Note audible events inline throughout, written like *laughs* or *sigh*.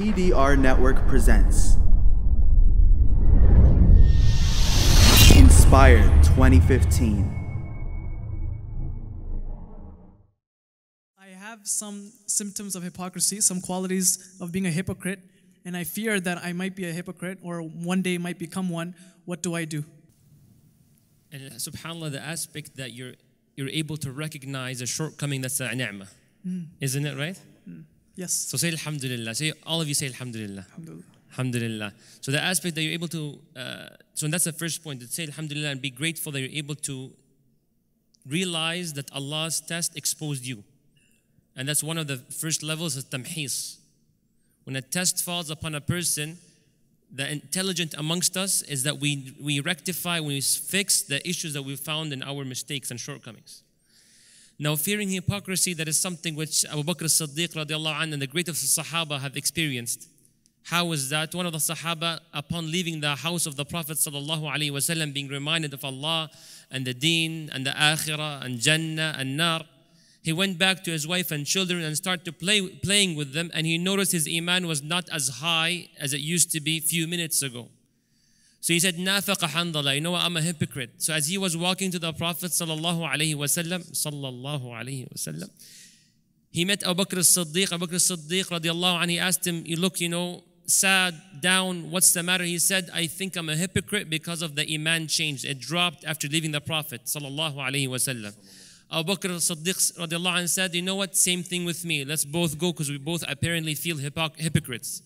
PDR Network presents Inspired 2015. I have some symptoms of hypocrisy, some qualities of being a hypocrite, and I fear that I might be a hypocrite or one day might become one. What do I do? And uh, subhanAllah, the aspect that you're, you're able to recognize a shortcoming that's a ni'mah. Mm. Isn't it right? Mm. Yes. So say Alhamdulillah. Say all of you say Alhamdulillah. Alhamdulillah. Alhamdulillah. So the aspect that you're able to, uh, so that's the first point. That say Alhamdulillah and be grateful that you're able to realize that Allah's test exposed you, and that's one of the first levels of tamhis. When a test falls upon a person, the intelligent amongst us is that we we rectify, we fix the issues that we found in our mistakes and shortcomings. Now, fearing hypocrisy, that is something which Abu Bakr as-Siddiq anhu and the greatest of Sahaba have experienced. How was that? One of the Sahaba, upon leaving the house of the Prophet sallallahu alaihi wasallam, being reminded of Allah and the Deen and the Akhirah and Jannah and Nar, he went back to his wife and children and started to play, playing with them and he noticed his iman was not as high as it used to be few minutes ago so he said, Nafaqa Handala, you know what, I'm a hypocrite. So as he was walking to the Prophet sallallahu alaihi wasallam, sallallahu alaihi wasallam, he met Abu Bakr as-Siddiq. Abu Bakr as-Siddiq radiallahu anhu, he asked him, you look, you know, sad, down, what's the matter? He said, I think I'm a hypocrite because of the iman changed. It dropped after leaving the Prophet sallallahu alaihi wasallam. Abu Bakr as-Siddiq radiallahu anhu said, you know what, same thing with me. Let's both go because we both apparently feel hypocrites.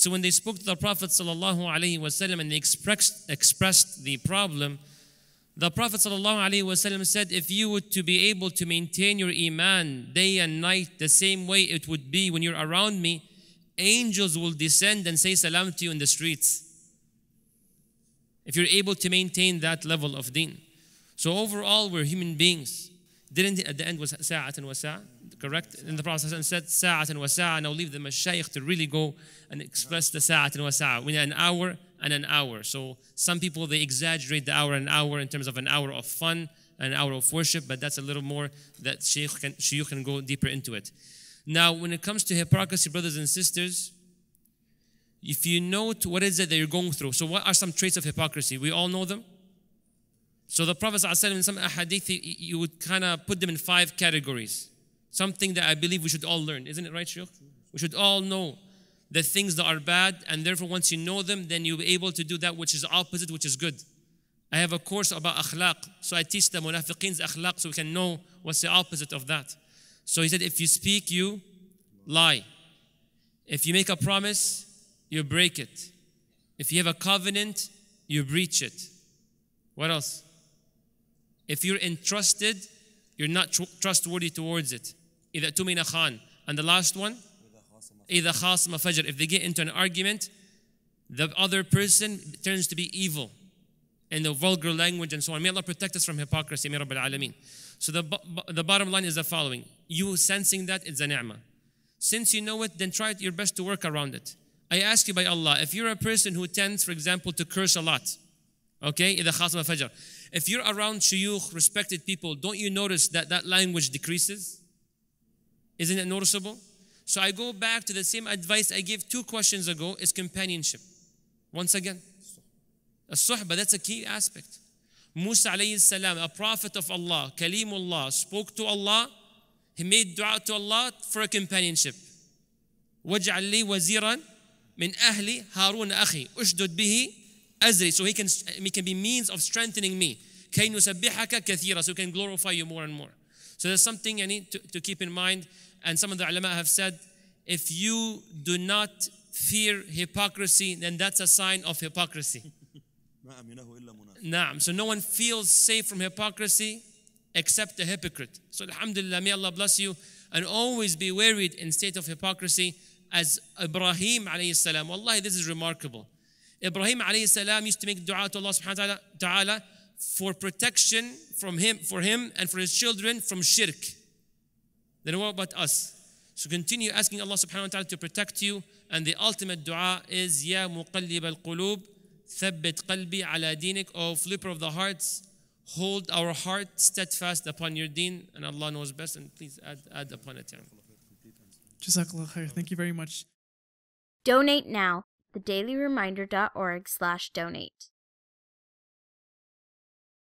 So when they spoke to the Prophet wasallam and they expressed, expressed the problem, the Prophet وسلم, said, If you were to be able to maintain your Iman day and night the same way it would be when you're around me, angels will descend and say salam to you in the streets. If you're able to maintain that level of deen. So overall, we're human beings. Didn't at the end was sa'atan wa sa'at? correct? In the Prophet and said, Sa'at and Wasa'a. Now leave the mashayikh to really go and express the Sa'at and Wasa'a. We need an hour and an hour. So some people, they exaggerate the hour and hour in terms of an hour of fun, an hour of worship, but that's a little more that shaykh can, shaykh can go deeper into it. Now, when it comes to hypocrisy, brothers and sisters, if you note what is it that you're going through, so what are some traits of hypocrisy? We all know them. So the Prophet said in some hadith, you would kind of put them in five categories. Something that I believe we should all learn. Isn't it right, Sheikh? We should all know the things that are bad, and therefore, once you know them, then you'll be able to do that which is opposite, which is good. I have a course about akhlaq, so I teach the munafiqeen's akhlaq so we can know what's the opposite of that. So he said, if you speak, you lie. If you make a promise, you break it. If you have a covenant, you breach it. What else? If you're entrusted, you're not tr- trustworthy towards it. إذا tumina khan. And the last one, إذا خاصم فجر. If they get into an argument, the other person turns to be evil in the vulgar language and so on. May Allah protect us from hypocrisy. May Rabbil Alameen. So the, the bottom line is the following. You sensing that, it's a ni'mah. Since you know it, then try your best to work around it. I ask you by Allah, if you're a person who tends, for example, to curse a lot, okay, إِذَا خَاصْمَ فَجْرٍ If you're around shuyukh, respected people, don't you notice that that language decreases? Isn't it noticeable? So I go back to the same advice I gave two questions ago is companionship. Once again, a suhbah that's a key aspect. Musa alayhi salam, a prophet of Allah, Kalimullah, spoke to Allah, he made dua to Allah for a companionship. Wajali waziran min مِنْ Harun هَارُونَ أَخِي bihi بِهِ So he can, he can be means of strengthening me. كَيْ نُسَبِّحَكَ كَثِيرًا So we can glorify you more and more. So there's something I need to, to keep in mind. And some of the ulama have said, if you do not fear hypocrisy, then that's a sign of hypocrisy. *laughs* Naam. So no one feels safe from hypocrisy except the hypocrite. So alhamdulillah, may Allah bless you and always be wary in state of hypocrisy as Ibrahim alayhi salam. Wallahi, this is remarkable. Ibrahim alayhi salam used to make dua to Allah subhanahu wa ta'ala for protection from him, for him and for his children from shirk. Then what about us? So continue asking Allah subhanahu wa ta'ala to protect you. And the ultimate dua is Ya muqallib al qulub, thabbit qalbi ala dinik, O flipper of the hearts, hold our heart steadfast upon your deen. And Allah knows best. And please add, add upon it. Jazakallah khair. Thank you very much. Donate now, thedailyreminder.org slash donate.